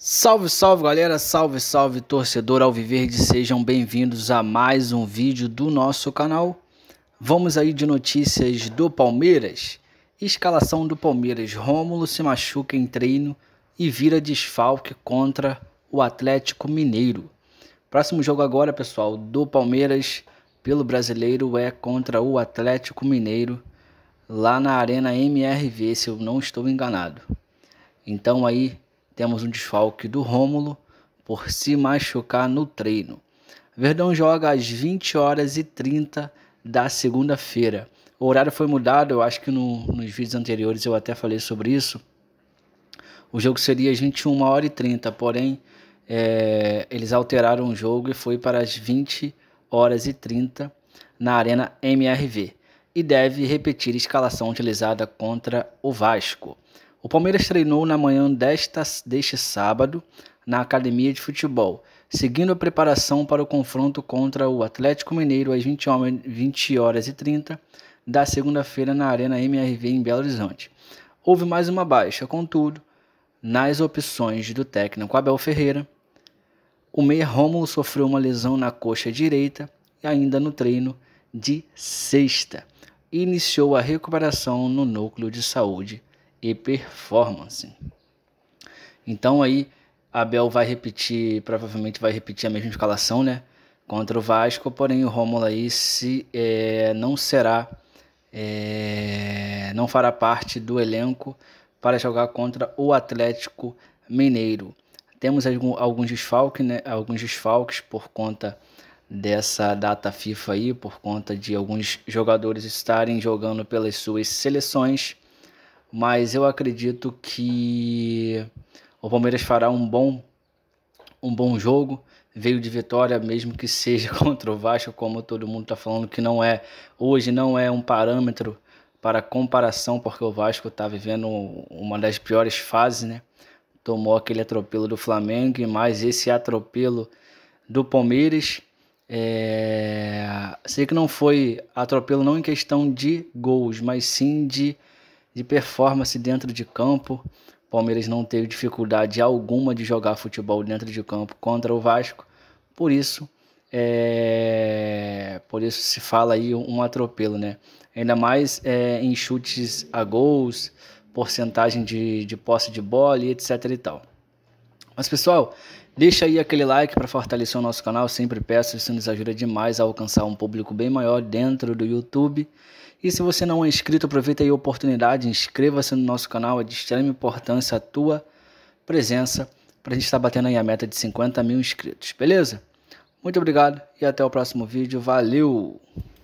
Salve, salve galera, salve, salve torcedor Alviverde, sejam bem-vindos a mais um vídeo do nosso canal. Vamos aí de notícias do Palmeiras. Escalação do Palmeiras: Rômulo se machuca em treino e vira desfalque contra o Atlético Mineiro. Próximo jogo agora, pessoal, do Palmeiras pelo Brasileiro é contra o Atlético Mineiro lá na Arena MRV, se eu não estou enganado. Então aí temos um desfalque do Rômulo por se machucar no treino. Verdão joga às 20 horas e 30 da segunda-feira. O horário foi mudado, eu acho que no, nos vídeos anteriores eu até falei sobre isso. O jogo seria às 21 h e 30, porém é, eles alteraram o jogo e foi para as 20 horas e 30 na Arena MRV e deve repetir a escalação utilizada contra o Vasco. O Palmeiras treinou na manhã desta, deste sábado na academia de futebol, seguindo a preparação para o confronto contra o Atlético Mineiro às 20 horas, e 30 da segunda-feira na Arena MRV em Belo Horizonte. Houve mais uma baixa, contudo, nas opções do técnico Abel Ferreira, o meia Rômulo sofreu uma lesão na coxa direita e ainda no treino de sexta iniciou a recuperação no núcleo de saúde e performance. Então aí Abel vai repetir, provavelmente vai repetir a mesma escalação, né? Contra o Vasco, porém o Rômulo aí se é, não será, é, não fará parte do elenco para jogar contra o Atlético Mineiro. Temos alguns desfalques, né? Alguns desfalques por conta dessa data FIFA aí, por conta de alguns jogadores estarem jogando pelas suas seleções mas eu acredito que o Palmeiras fará um bom um bom jogo. Veio de vitória, mesmo que seja contra o Vasco, como todo mundo está falando, que não é hoje não é um parâmetro para comparação, porque o Vasco está vivendo uma das piores fases, né? Tomou aquele atropelo do Flamengo e mais esse atropelo do Palmeiras. É... Sei que não foi atropelo não em questão de gols, mas sim de de performance dentro de campo. Palmeiras não teve dificuldade alguma de jogar futebol dentro de campo contra o Vasco. Por isso, é... por isso se fala aí um atropelo, né? Ainda mais é, em chutes a gols, porcentagem de, de posse de bola e etc e tal. Mas pessoal, deixa aí aquele like para fortalecer o nosso canal, sempre peço, isso nos ajuda demais a alcançar um público bem maior dentro do YouTube. E se você não é inscrito, aproveita aí a oportunidade, inscreva-se no nosso canal, é de extrema importância a tua presença para a gente estar tá batendo aí a meta de 50 mil inscritos, beleza? Muito obrigado e até o próximo vídeo, valeu!